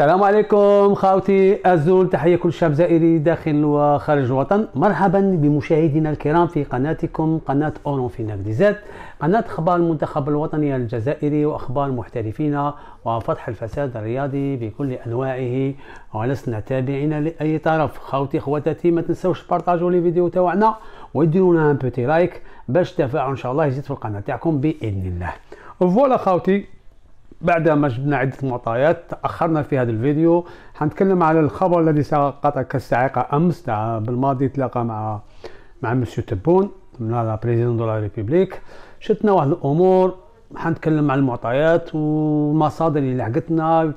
السلام عليكم خاوتي الزول تحية كل شاب زائري داخل وخارج الوطن مرحبا بمشاهدينا الكرام في قناتكم قناة أورون في نقديزات قناة أخبار المنتخب الوطني الجزائري وأخبار محترفينا وفتح الفساد الرياضي بكل أنواعه ولسنا تابعين لأي طرف خاوتي خواتاتي ما تنسوش بارطاجوا لي فيديو تاعنا وديرونا لنا ان بوتي لايك باش تفاعل إن شاء الله يزيد في القناة تاعكم بإذن الله فوالا خاوتي بعد ما جبنا عدة معطيات تأخرنا في هذا الفيديو حنتكلم على الخبر الذي سقط كالصاعقة أمس بالماضي تلاقى مع مع مسيو تبون من بريزيدون دو لا ريبوبليك شتنا واحد الأمور حنتكلم على المعطيات والمصادر اللي لحقتنا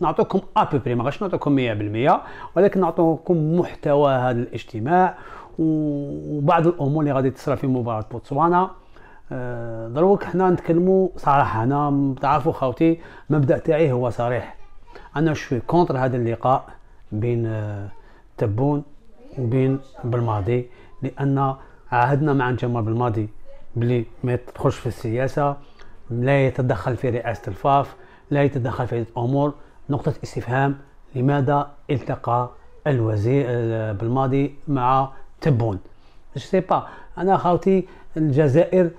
نعطيكم ابوبري ماغاش نعطيكم 100% ولكن نعطيكم محتوى هذا الاجتماع وبعض الامور اللي غادي تصرى في مباراه بوتسوانا آه، دروك حنا نتكلموا صراحه هنا تعرفوا خاوتي المبدا تاعي هو صريح انا شوي كونتر هذا اللقاء بين آه، تبون وبين بالماضي لان عهدنا مع جمال بالماضي بلي ما يدخلش في السياسه لا يتدخل في رئاسه الفاف لا يتدخل في الامور نقطه استفهام لماذا التقى الوزير آه، بالماضي مع تبون سي با انا خاوتي الجزائر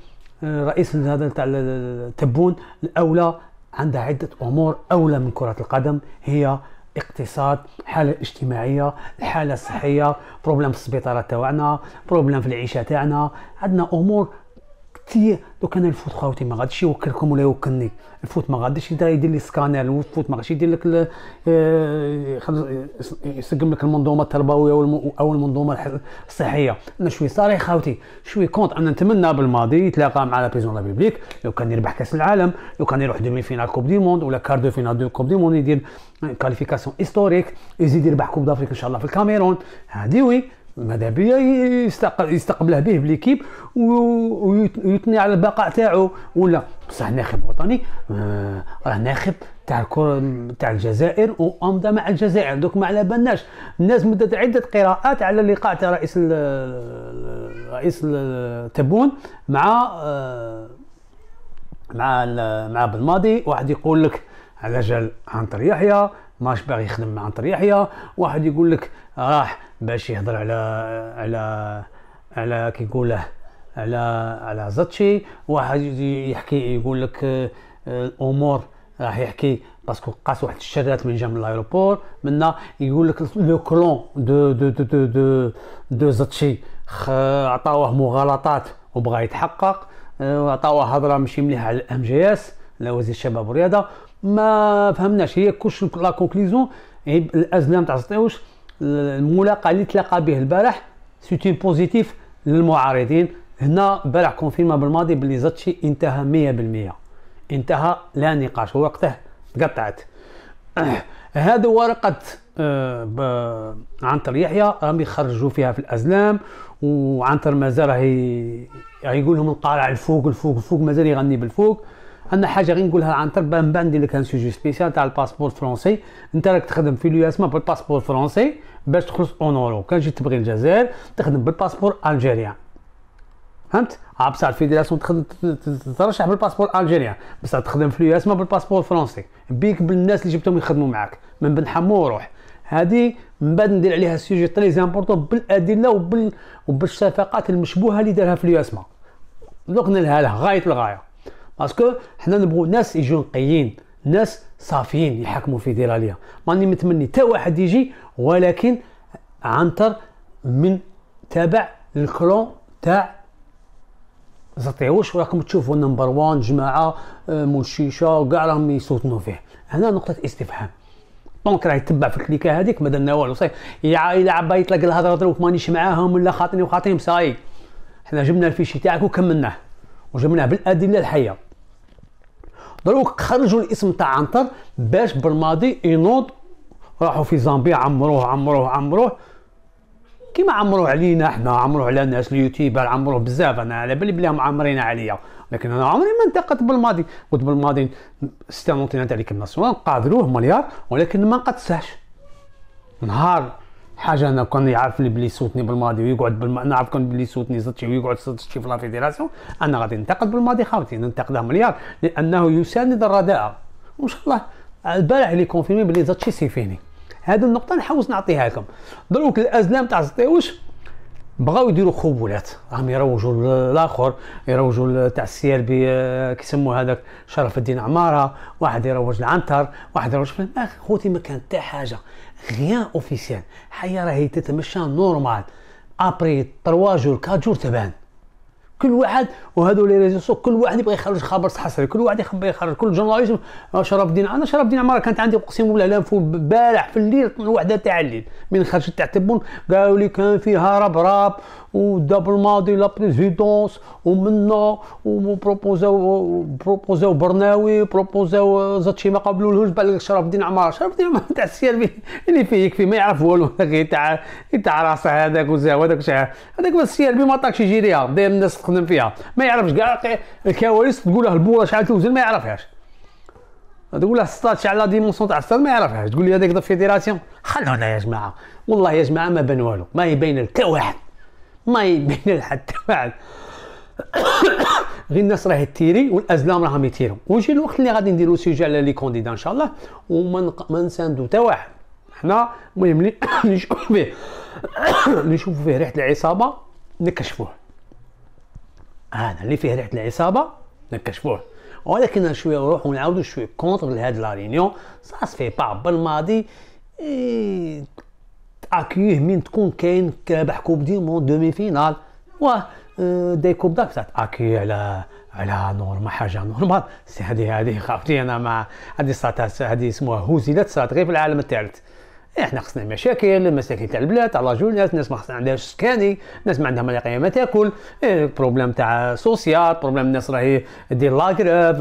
رئيس هذا تاع التبون الاولى عندها عده امور اولى من كره القدم هي اقتصاد حالة اجتماعية الحالة الصحية بروبلم في السبيطارة تاعنا بروبلم في العيشة تاعنا عندنا امور كثير دوك انا الفوت خاوتي ما غاديش يوكلكم ولا يوكلني الفوت ما غاديش يدير لي سكانر الفوت ما غاديش يدير لك آه، يسقم لك المنظومه التربويه او المنظومه الصحيه انا شوي صاري خاوتي شوي كونت انا نتمنى بالماضي يتلاقى مع لا بريزون لا بيبليك لو كان يربح كاس العالم لو كان يروح دومي فينال كوب دي موند ولا كار دو فينال دو كوب دي موند يدير كاليفيكاسيون هيستوريك يزيد يربح كوب دافريك ان شاء الله في الكاميرون هادي وي ماذا بيا يستقبله به بليكيب ويثني على البقاء تاعو ولا بصح ناخب وطني آه، راه ناخب تاع الكره تاع الجزائر وامضى مع الجزائر دوك ما على بالناش الناس مدت عده قراءات على اللقاء تاع رئيس رئيس تبون مع آه، مع مع بالماضي واحد يقول لك على جال عنتر يحيى ماش باغي يخدم مع عنتر يحيى واحد يقول لك راح باش يهضر على على على كيقول له على على زاتشي واحد يحكي يقول لك الامور آه، راح يحكي باسكو قاس واحد الشرات من جا من الايروبور منا يقول لك لو كلون دو دو دو دو دو, دو زاتشي عطاوه مغالطات وبغى يتحقق آه، عطاوه هضره ماشي مليحه على الام جي اس على وزير الشباب والرياضه ما فهمناش هي كلش لا كونكليزيون الازمه تاع تعطيوش الملاقاه اللي تلاقى به البارح سيتي بوزيتيف للمعارضين هنا البارح كونفيرما بالماضي بلي زاتشي انتهى 100% انتهى لا نقاش وقته تقطعت هذا ورقة آه عنتر يحيى راهم يخرجوا فيها في الازلام وعنتر مازال راهي يقول لهم القارع الفوق الفوق الفوق مازال يغني بالفوق عندنا حاجه غير نقولها عن طرب من ندير لك ان سوجي سبيسيال تاع الباسبور الفرنسي انت راك تخدم في اليو اس ما بالباسبور الفرنسي باش تخلص اونورو كان جيت تبغي الجزائر تخدم بالباسبور الجيريان فهمت بصح الفيدراسيون تخدم ترشح بالباسبور الجيريان بصح تخدم في اليو اس ما بالباسبور الفرنسي بيك بالناس اللي جبتهم يخدموا معاك من بن حمو روح هذه من بعد ندير عليها سوجي تري زامبورتون بالادله وبال وبالشفقات المشبوهه اللي دارها في اليو اس ما دوك نلها غايه الغايه باسكو حنا نبغوا ناس يجوا نقيين ناس صافيين يحكموا في ديراليا ماني متمني حتى واحد يجي ولكن عنتر من تابع الكلون تاع زطيوش وراكم تشوفوا نمبر وان جماعه آه، منشيشه وكاع راهم يصوتنوا فيه هنا نقطه استفهام دونك راه يتبع في الكليكه هذيك ما درنا والو صاي يا عائله يلعب يطلق الهضره دروك مانيش معاهم ولا خاطيني وخاطيهم صاي حنا جبنا الفيشي تاعك وكملناه وجبناه بالادله الحيه دروك خرجوا الاسم تاع عنتر باش برمادي ينوض راحوا في زامبيا عمروه عمروه عمروه كيما عمروه علينا احنا عمروه على الناس اليوتيوبر عمروه بزاف انا على بالي بلي معمرين عليا لكن انا عمري ما انتقدت بالماضي قلت بالماضي سيتي مونتينا تاع ليكيب ناسيونال قادروه مليار ولكن ما انقدسهش نهار حاجه انا كان لي بلي صوتني بالماضي ويقعد بالما... انا عارف كان بلي صوتني زدتي ويقعد صدتي في لافيديراسيون انا غادي ننتقد بالماضي خاوتي ننتقدها مليار لانه يساند الرداء وان شاء الله البارح اللي كونفيرمي بلي زدتي سيفيني هذه النقطه نحوس نعطيها لكم دروك الازلام تاع زطيوش بغاو يديروا خبولات راهم يروجوا للاخر يروجوا تاع السي آه، ال بي كيسموه هذاك شرف الدين عماره واحد يروج لعنتر واحد يروج ما خوتي ما كان حتى حاجه غيان اوفيسيال حياه راهي تتمشى نورمال ابري 3 جور 4 جور تبان كل واحد وهذو لي ريزو كل واحد يبغى يخرج خبر صحصري كل واحد يبغى يخرج كل جورناليزم آه، شرف الدين انا شرف الدين عمر كانت عندي اقسم بالله لا فوق البارح في الليل الوحده تاع الليل من خرجت تاع تبون قالوا لي كان فيها راب راب ودبل ماضي لا بريزيدونس ومنا وبروبوزاو بروبوزاو برناوي بروبوزاو زاتشي ما قبلولهوش بالك شرف الدين عمار شرف الدين عمار تاع السير اللي فيه يكفي ما يعرف والو تاع تاع راسه هذاك وزا هذاك هذاك السير ما طاكش يجي ليها داير الناس تخدم فيها ما يعرفش كاع الكواليس تقول له البوله شحال توزن ما يعرفهاش تقول له شحال لا ديمونسيون تاع السطات ما يعرفهاش تقول لي هذاك ضد فيديراسيون خلونا يا جماعه والله يا جماعه ما بان والو ما يبين لتا واحد ما يبين حتى واحد غير الناس راهي تيري والازلام راهم يتيروا ويجي الوقت اللي غادي نديروا سوجي على لي كونديدا ان شاء الله وما نق... ما نساندو حتى واحد حنا المهم اللي نشوفوا فيه نشوفوا فيه ريحه العصابه نكشفوه هذا اللي فيه ريحه العصابه نكشفوه ولكن شويه نروح ونعاودوا شويه كونتر لهاد لا رينيون سا سفي با بالماضي إيه اكيه من تكون كاين رابح كوب دي مون دومي فينال و آه، دي كوب داك تاع اكيه على على نورمال حاجه نورمال سي هذه هذه خافتي انا مع هذه هذه اسمها هوزيلات صارت غير في العالم الثالث إيه، احنا خصنا مشاكل مساكن تاع البلاد تاع لا ناس الناس ما خصنا عندهاش سكاني الناس ما عندها ملاقيه ما تاكل إيه، بروبليم تاع سوسيال بروبليم الناس راهي دير لاكراف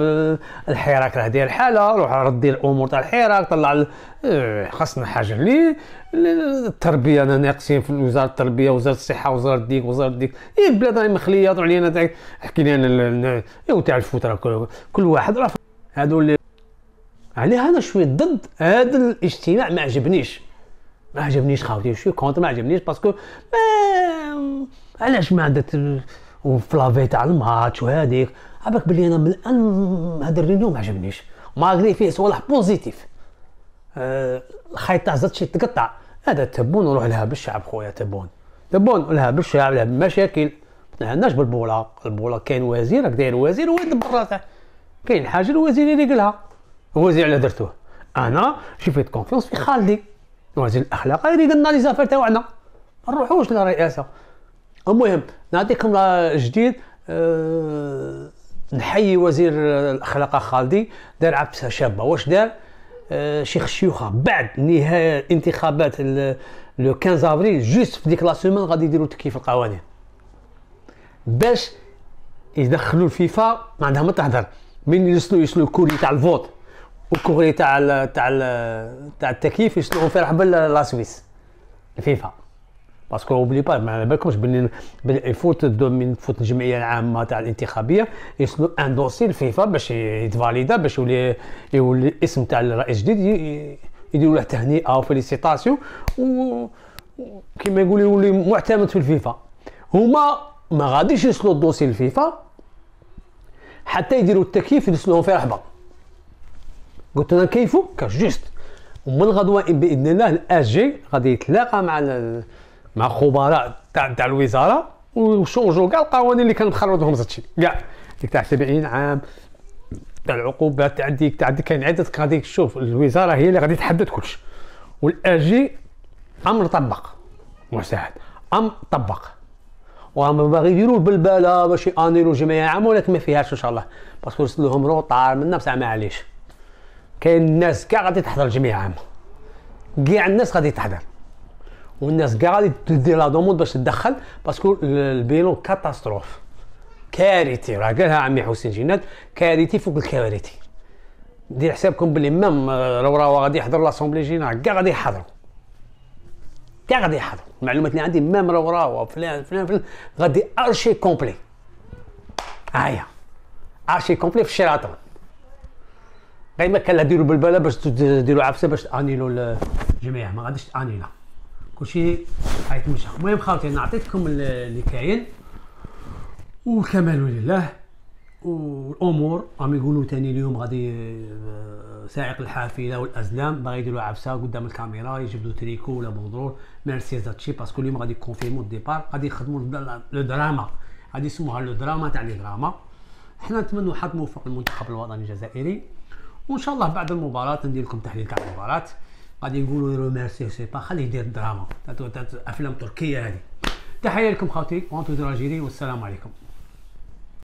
الحراك راه داير حاله روح ردي الامور تاع الحراك طلع إيه، خصنا حاجه لي التربيه انا ناقصين في وزاره التربيه وزاره الصحه وزاره ديك وزاره ديك اي البلاد راهي مخليه علينا احكي لنا تاع ترى كل واحد راه هذو اللي عليه انا شوي ضد هذا الاجتماع ما عجبنيش ما عجبنيش خاوتي شوي كونت ما عجبنيش باسكو آه، ما علاش ما عندك وفي لافي تاع الماتش وهذيك عباك بلي انا من الان هذا الرينيو ما عجبنيش ماغري فيه صوالح بوزيتيف آه الخيط تاع زاد شي تقطع هذا تبون نروح لها بالشعب خويا تبون تبون لها بالشعب لها بالمشاكل ما عندناش بالبوله البوله كاين وزير راك داير وزير هو يدبر راسه كاين حاجه الوزير قالها هو زي على درتوه انا شفت كونفيونس في خالدي وزير الاخلاق اللي قلنا لي زافير تاعنا ما نروحوش للرئاسه المهم نعطيكم جديد أه نحيي وزير الاخلاق خالدي دار عبسه شابه واش دار آه، شيخ الشيوخه بعد نهايه انتخابات لو 15 افريل جوست في ديك لا سيمين غادي يديروا تكييف القوانين باش يدخلوا الفيفا ما عندها ما تهضر من يوصلوا يوصلوا الكوري تاع الفوت والكوغلي تاع ال تاع ال تاع التكييف يشطحوا فيه حبل لا سويس الفيفا باسكو اوبلي با ما على بالكمش بلي يفوت من فوت الجمعيه العامه تاع الانتخابيه يصلوا ان دوسي الفيفا باش يتفاليدا باش يولي يولي الاسم تاع الرئيس الجديد يديروا له تهنئه وفيليسيتاسيون و كيما يقولوا يولي معتمد في الفيفا هما ما غاديش يوصلوا الدوسي الفيفا حتى يديروا التكييف يرسلوهم في رحبه قلت انا كيفو كجوست ومن غدوه باذن الله الاس جي غادي يتلاقى مع مع خبراء تاع تاع الوزاره وشونجو كاع القوانين اللي كان مخرجهم هذا كاع ديك تاع 70 عام تاع العقوبات تاع ديك تاع ديك كاين عده غادي تشوف الوزاره هي اللي غادي تحدد كلشي والاجي امر طبق مساعد امر طبق وهم باغي يديروا البلبله باش يانيلو جمعيه عام ولكن ما فيهاش ان شاء الله باسكو رسل لهم روطار من نفسها معليش كاين الناس كاع غادي تحضر جمعيه عام كاع الناس غادي تحضر والناس كاع غادي تدي لا دوموند باش تدخل باسكو البيلون كاتاستروف كارثي راه قالها عمي حسين جناد كارثي فوق الكوارثي دير حسابكم بلي مام آه، لو راه غادي يحضر لاسومبلي جينيرال كاع غادي يحضروا كاع غادي يحضروا المعلومات اللي عندي مام لو راه فلان فلان فلان غادي ارشي كومبلي هايا ارشي كومبلي في الشيراتون كان لا ديروا بالبلا باش ديروا عفسه باش تانيلوا الجميع ما غاديش تانيلا كلشي مشى المهم خاوتي انا عطيتكم اللي كاين والكمال لله والامور راهم يقولوا ثاني اليوم غادي آه، سائق الحافله والازلام باغي يديروا عفسه قدام الكاميرا يجبدوا تريكو ولا بودرور ميرسيز هادشي باسكو اليوم غادي كونفيرمو الديبار غادي يخدموا لو دراما غادي يسموها لو دراما تاع لي دراما حنا نتمنوا حظ موفق للمنتخب الوطني الجزائري وان شاء الله بعد المباراه ندير لكم تحليل تاع المباراه غادي نقولوا ميرسي سي با خليه يدير الدراما افلام تركيه هذه تحيه لكم خاوتي وانتو دراجيري والسلام عليكم